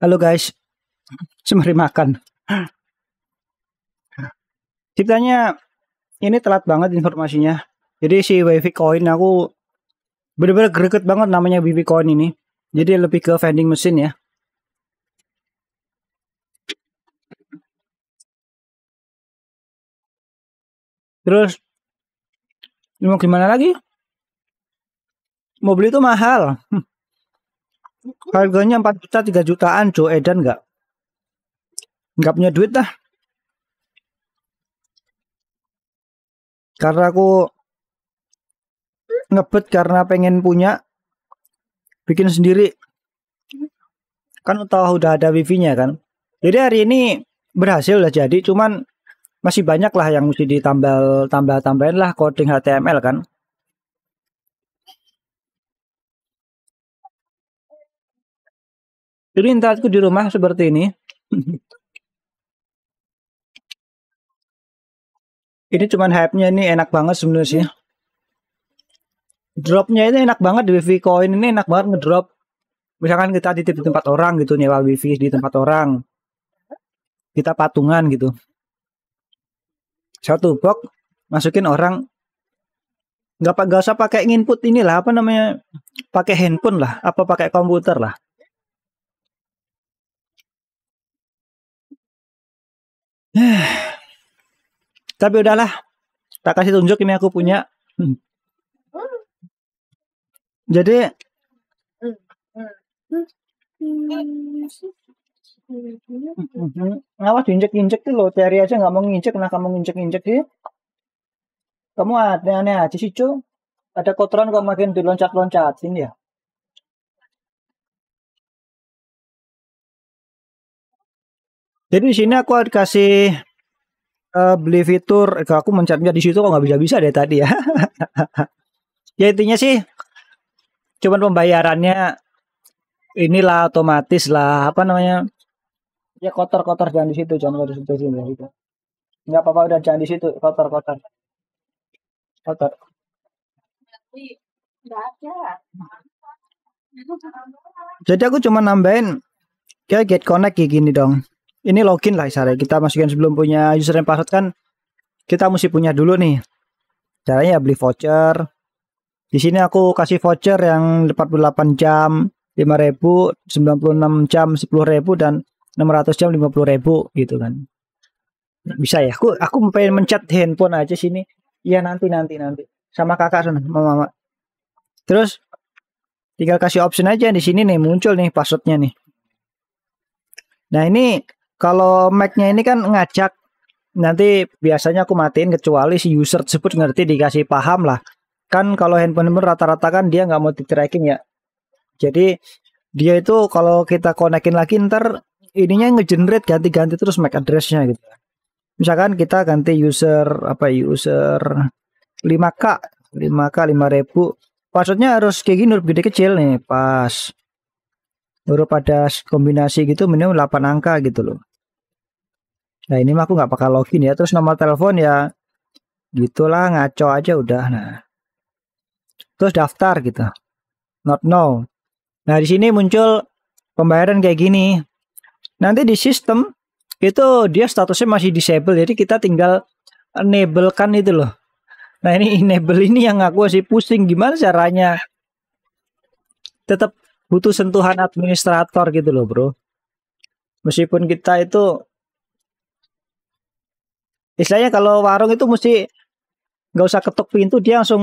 Halo guys, semeri makan. Ceritanya ini telat banget informasinya. Jadi si wifi Coin aku bener-bener greget banget namanya Wavy Coin ini. Jadi lebih ke vending mesin ya. Terus mau gimana lagi? Mau beli itu mahal. Hmm. harganya 4 juta 3 jutaan Joe Edan nggak nggak punya duit lah karena aku ngebet karena pengen punya bikin sendiri kan tahu udah ada wifi nya kan jadi hari ini berhasil lah jadi cuman masih banyak lah yang mesti ditambal tambah tambahin lah coding HTML kan Jadi internetku di rumah seperti ini. ini cuman hype-nya ini enak banget sebenarnya Drop-nya ini enak banget di wifi coin ini enak banget ngedrop. Misalkan kita di tempat orang gitu nyewa wifi di tempat orang. Kita patungan gitu. Satu box masukin orang pakai nggak usah pakai input inilah apa namanya pakai handphone lah apa pakai komputer lah Tapi udahlah, tak kasih tunjuk ini aku punya. Hmm. Jadi Ngawas hmm. injek injek tuh loh, cari aja nggak mau nginjek, nah kamu nginjek-injek sih. Kamu aneh-aneh aja sih, Cuk. Ada kotoran kok makin diloncat-loncatin ya. Jadi di sini aku kasih uh, beli fitur. Aku mencet di situ kok nggak bisa-bisa deh tadi ya. ya intinya sih cuman pembayarannya inilah otomatis lah apa namanya ya kotor-kotor jangan di situ jangan di situ sih nggak apa-apa udah jangan di situ kotor-kotor kotor jadi aku cuma nambahin kayak get connect kayak gini dong ini login lah caranya kita masukin sebelum punya username password kan kita mesti punya dulu nih caranya beli voucher di sini aku kasih voucher yang 48 jam 5000 96 jam 10000 dan 600 jam 50000 gitu kan bisa ya aku aku pengen mencet handphone aja sini Ya nanti nanti nanti sama kakak sana sama mama terus tinggal kasih option aja di sini nih muncul nih passwordnya nih nah ini kalau Mac-nya ini kan ngajak nanti biasanya aku matiin kecuali si user tersebut ngerti dikasih paham lah. Kan kalau handphone rata-rata kan dia nggak mau di tracking ya. Jadi dia itu kalau kita konekin lagi ntar ininya nge ngegenerate ganti-ganti terus MAC address-nya gitu. Misalkan kita ganti user apa ya, user 5K, 5K 5000. Passwordnya harus kayak gini gede kecil nih, pas huruf ada kombinasi gitu minimum 8 angka gitu loh. Nah ini mah aku nggak pakai login ya. Terus nomor telepon ya gitulah ngaco aja udah. Nah terus daftar gitu. Not now. Nah di sini muncul pembayaran kayak gini. Nanti di sistem itu dia statusnya masih disable jadi kita tinggal enable kan itu loh. Nah ini enable ini yang aku masih pusing gimana caranya tetap butuh sentuhan administrator gitu loh bro meskipun kita itu istilahnya kalau warung itu mesti nggak usah ketuk pintu dia langsung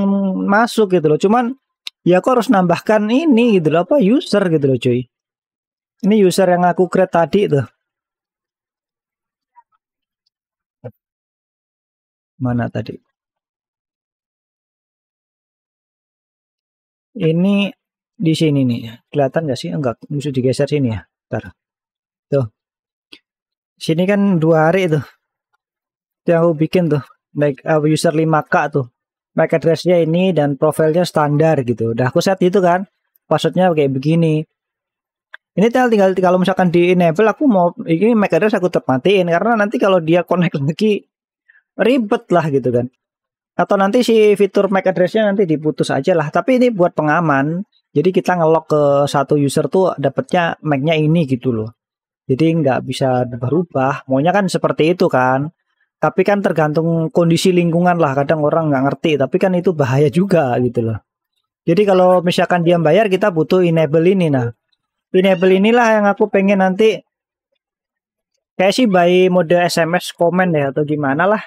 masuk gitu loh cuman ya aku harus nambahkan ini gitu loh apa user gitu loh cuy ini user yang aku create tadi tuh mana tadi ini di sini nih ya. kelihatan nggak sih enggak mesti digeser sini ya ntar tuh sini kan dua hari tuh itu yang aku bikin tuh like uh, user 5k tuh MAC addressnya ini dan profilnya standar gitu udah aku set itu kan passwordnya kayak begini ini tinggal, tinggal kalau misalkan di enable aku mau ini MAC address aku terpatiin karena nanti kalau dia connect lagi ribet lah gitu kan atau nanti si fitur MAC addressnya nanti diputus aja lah tapi ini buat pengaman jadi kita ngelok ke satu user tuh dapatnya Mac-nya ini gitu loh. Jadi nggak bisa berubah. Maunya kan seperti itu kan. Tapi kan tergantung kondisi lingkungan lah. Kadang orang nggak ngerti. Tapi kan itu bahaya juga gitu loh. Jadi kalau misalkan dia bayar kita butuh enable ini nah. Enable inilah yang aku pengen nanti kayak sih by mode SMS komen ya atau gimana lah.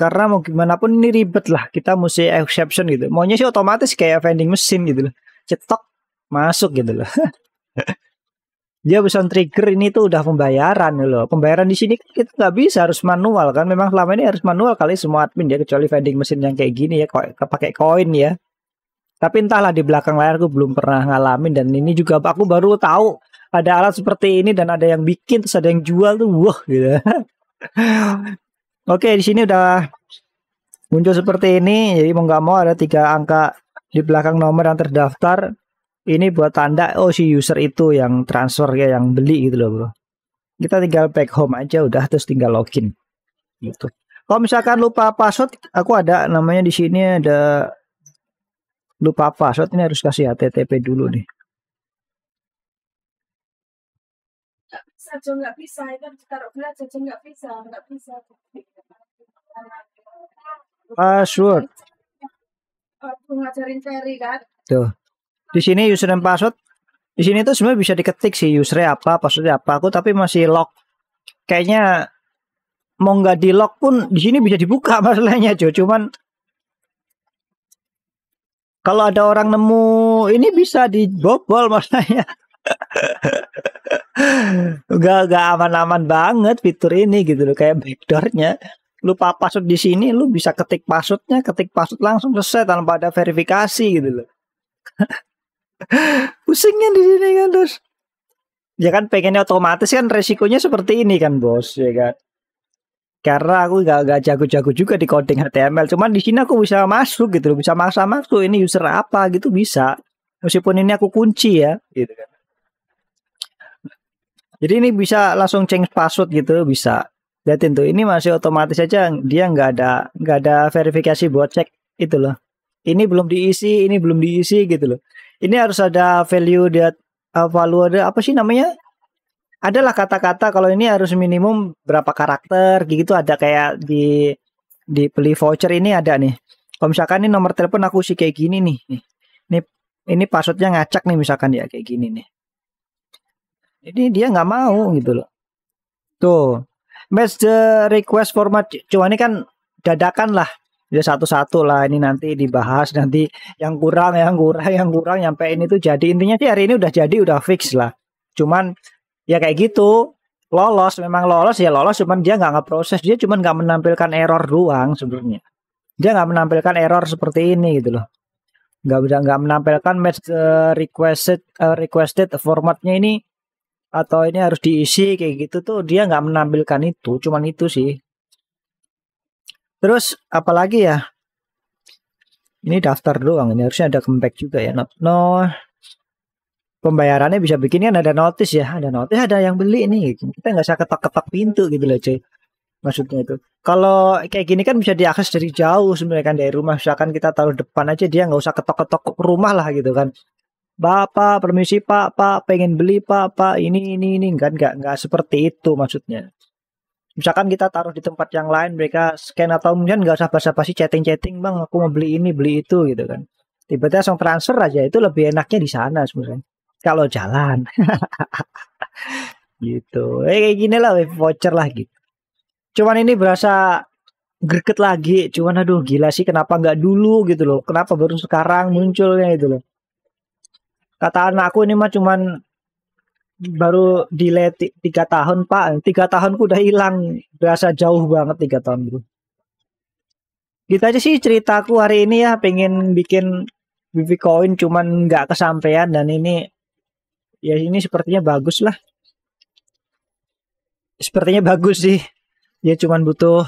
Karena mau gimana pun ini ribet lah. Kita mesti exception gitu. Maunya sih otomatis kayak vending machine gitu loh cetok masuk gitu loh. dia bisa trigger ini tuh udah pembayaran gitu loh. Pembayaran di sini kan kita nggak bisa harus manual kan. Memang selama ini harus manual kali semua admin ya kecuali vending mesin yang kayak gini ya pakai koin ya. Tapi entahlah di belakang layar aku belum pernah ngalamin dan ini juga aku baru tahu ada alat seperti ini dan ada yang bikin terus ada yang jual tuh wah gitu. Oke di sini udah muncul seperti ini jadi mau nggak mau ada tiga angka di belakang nomor yang terdaftar ini buat tanda oh si user itu yang transfer ya yang beli gitu loh bro kita tinggal back home aja udah terus tinggal login gitu kalau misalkan lupa password aku ada namanya di sini ada lupa password ini harus kasih http dulu nih nggak aku ngajarin Ferry kan. Tuh. Di sini username password. Di sini tuh sebenarnya bisa diketik sih user apa, passwordnya apa. Aku tapi masih lock. Kayaknya mau nggak di lock pun di sini bisa dibuka masalahnya Jo. Cuman kalau ada orang nemu ini bisa dibobol masalahnya. gak, gak aman-aman banget fitur ini gitu loh kayak backdoornya Lupa password di sini lu bisa ketik passwordnya ketik password langsung selesai tanpa ada verifikasi gitu loh pusingnya di sini kan terus ya kan pengennya otomatis kan resikonya seperti ini kan bos ya kan karena aku gak, gak jago-jago juga di coding HTML cuman di sini aku bisa masuk gitu loh bisa maksa masuk ini user apa gitu bisa meskipun ini aku kunci ya gitu kan jadi ini bisa langsung change password gitu bisa liatin tuh ini masih otomatis aja dia nggak ada nggak ada verifikasi buat cek itu loh ini belum diisi ini belum diisi gitu loh ini harus ada value dia eh, value ada apa sih namanya adalah kata-kata kalau ini harus minimum berapa karakter gitu ada kayak di di beli voucher ini ada nih kalau misalkan ini nomor telepon aku sih kayak gini nih nih ini ini passwordnya ngacak nih misalkan ya kayak gini nih ini dia nggak mau gitu loh tuh match the request format cuma ini kan dadakan lah ya satu-satu lah ini nanti dibahas nanti yang kurang yang kurang yang kurang nyampe ini tuh jadi intinya sih hari ini udah jadi udah fix lah cuman ya kayak gitu lolos memang lolos ya lolos cuman dia nggak ngeproses dia cuman nggak menampilkan error ruang sebenarnya dia nggak menampilkan error seperti ini gitu loh nggak bisa nggak menampilkan match uh, requested uh, requested formatnya ini atau ini harus diisi kayak gitu tuh dia nggak menampilkan itu cuman itu sih terus apalagi ya ini daftar doang ini harusnya ada comeback juga ya no, no pembayarannya bisa bikin kan ada notice ya ada notice eh, ada yang beli nih kita nggak usah ketok-ketok pintu gitu loh cuy maksudnya itu kalau kayak gini kan bisa diakses dari jauh sebenarnya kan dari rumah misalkan kita taruh depan aja dia nggak usah ketok-ketok rumah lah gitu kan Bapak, permisi Pak, Pak, pengen beli Pak, Pak, ini, ini, ini. Enggak, enggak, enggak seperti itu maksudnya. Misalkan kita taruh di tempat yang lain, mereka scan atau mungkin nggak usah basa-basi chatting-chatting, bang, aku mau beli ini, beli itu gitu kan. Tiba-tiba langsung transfer aja, itu lebih enaknya di sana sebenarnya. Kalau jalan. gitu. Eh, kayak gini lah, voucher lah gitu. Cuman ini berasa greget lagi, cuman aduh gila sih kenapa nggak dulu gitu loh. Kenapa baru sekarang munculnya gitu loh kataan aku ini mah cuman baru delay tiga tahun pak tiga tahun udah hilang berasa jauh banget tiga tahun bro gitu aja sih ceritaku hari ini ya pengen bikin BB coin cuman nggak kesampaian dan ini ya ini sepertinya bagus lah sepertinya bagus sih ya cuman butuh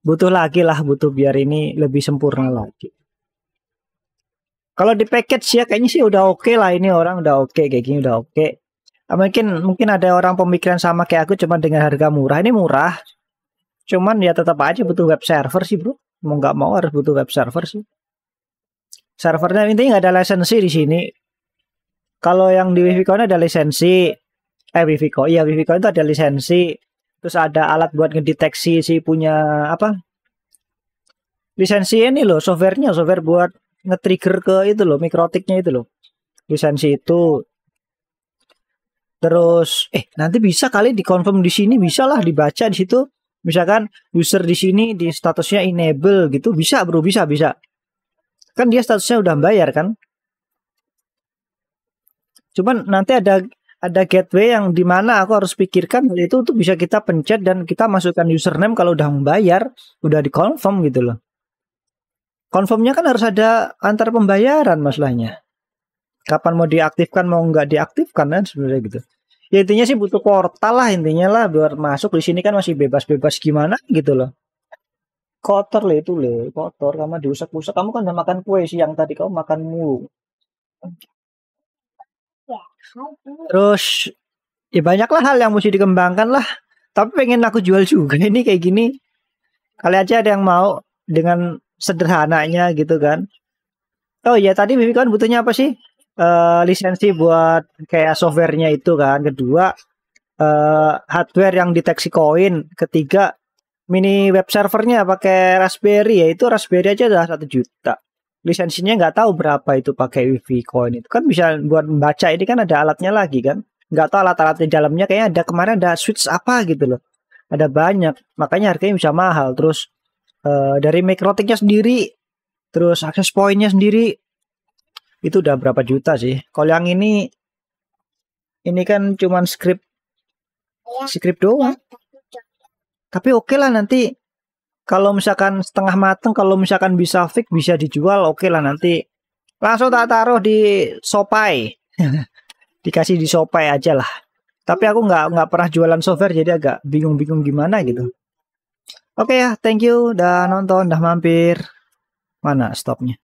butuh lagi lah butuh biar ini lebih sempurna lagi kalau di package ya kayaknya sih udah oke okay lah ini orang udah oke okay, kayak gini udah oke. Okay. Ah, mungkin mungkin ada orang pemikiran sama kayak aku cuman dengan harga murah ini murah. Cuman ya tetap aja butuh web server sih bro. Mau nggak mau harus butuh web server sih. Servernya intinya nggak ada lisensi di sini. Kalau yang di Wifi ada lisensi, eh Wifico iya Wifico itu ada lisensi terus ada alat buat ngedeteksi si punya apa lisensi ini loh softwarenya software buat nge-trigger ke itu loh mikrotiknya itu loh lisensi itu terus eh nanti bisa kali dikonfirm di sini bisa lah dibaca di situ misalkan user di sini di statusnya enable gitu bisa bro bisa bisa kan dia statusnya udah bayar kan cuman nanti ada ada gateway yang dimana aku harus pikirkan itu untuk bisa kita pencet dan kita masukkan username kalau udah membayar udah di gitu loh Konfirmnya kan harus ada antar pembayaran masalahnya. Kapan mau diaktifkan, mau nggak diaktifkan kan sebenarnya gitu. Ya intinya sih butuh portal lah intinya lah buat masuk di sini kan masih bebas-bebas gimana gitu loh. Kotor lah itu le, kotor kamu diusak-usak. Kamu kan udah makan kue siang tadi kamu makan mulu. Terus ya banyaklah hal yang mesti dikembangkan lah. Tapi pengen aku jual juga ini kayak gini. Kali aja ada yang mau dengan sederhananya gitu kan. Oh iya tadi Mimi kan butuhnya apa sih? Uh, lisensi buat kayak softwarenya itu kan. Kedua uh, hardware yang deteksi koin. Ketiga mini web servernya pakai Raspberry ya itu Raspberry aja udah satu juta. Lisensinya nggak tahu berapa itu pakai wifi coin itu kan bisa buat membaca ini kan ada alatnya lagi kan. Nggak tahu alat-alat di dalamnya kayaknya ada kemarin ada switch apa gitu loh. Ada banyak makanya harganya bisa mahal terus uh, dari mikrotiknya sendiri terus akses poinnya sendiri itu udah berapa juta sih kalau yang ini ini kan cuman script script doang tapi oke okay lah nanti kalau misalkan setengah mateng kalau misalkan bisa fix bisa dijual oke okay lah nanti langsung tak taruh di sopai, dikasih di sopai aja lah tapi aku nggak nggak pernah jualan software jadi agak bingung-bingung gimana gitu Oke okay ya, thank you udah nonton, udah mampir. Mana stopnya?